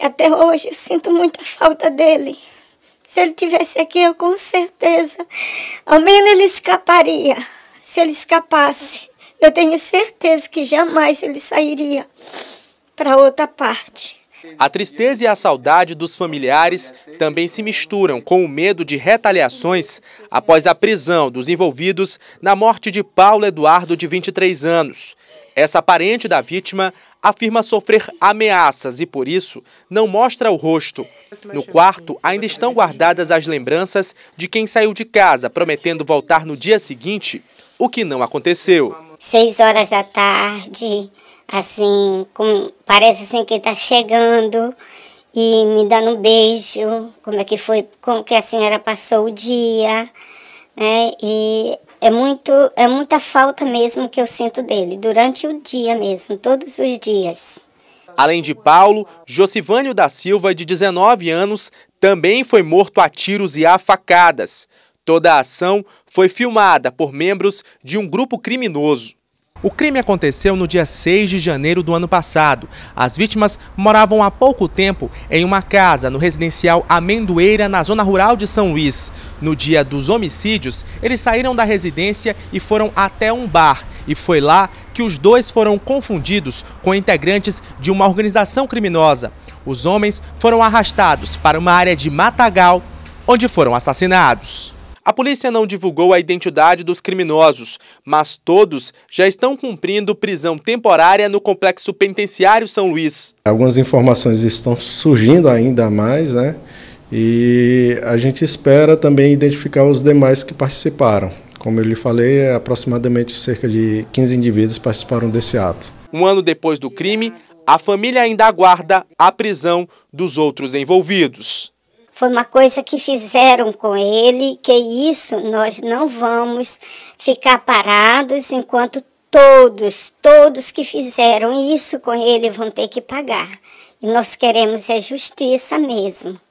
Até hoje eu sinto muita falta dele. Se ele tivesse aqui, eu com certeza, ao menos ele escaparia. Se ele escapasse, eu tenho certeza que jamais ele sairia para outra parte. A tristeza e a saudade dos familiares também se misturam com o medo de retaliações após a prisão dos envolvidos na morte de Paulo Eduardo, de 23 anos. Essa parente da vítima afirma sofrer ameaças e, por isso, não mostra o rosto. No quarto, ainda estão guardadas as lembranças de quem saiu de casa prometendo voltar no dia seguinte, o que não aconteceu. Seis horas da tarde, assim, com, parece assim que está chegando e me dando um beijo, como é que foi, como que a senhora passou o dia, né? E é muito, é muita falta mesmo que eu sinto dele, durante o dia mesmo, todos os dias. Além de Paulo, Josivânio da Silva, de 19 anos, também foi morto a tiros e a facadas. Toda a ação foi filmada por membros de um grupo criminoso. O crime aconteceu no dia 6 de janeiro do ano passado. As vítimas moravam há pouco tempo em uma casa no residencial Amendoeira, na zona rural de São Luís. No dia dos homicídios, eles saíram da residência e foram até um bar. E foi lá que os dois foram confundidos com integrantes de uma organização criminosa. Os homens foram arrastados para uma área de matagal, onde foram assassinados. A polícia não divulgou a identidade dos criminosos, mas todos já estão cumprindo prisão temporária no Complexo Penitenciário São Luís. Algumas informações estão surgindo ainda mais, né? E a gente espera também identificar os demais que participaram. Como eu lhe falei, aproximadamente cerca de 15 indivíduos participaram desse ato. Um ano depois do crime, a família ainda aguarda a prisão dos outros envolvidos. Foi uma coisa que fizeram com ele, que é isso nós não vamos ficar parados enquanto todos, todos que fizeram isso com ele vão ter que pagar. E nós queremos é justiça mesmo.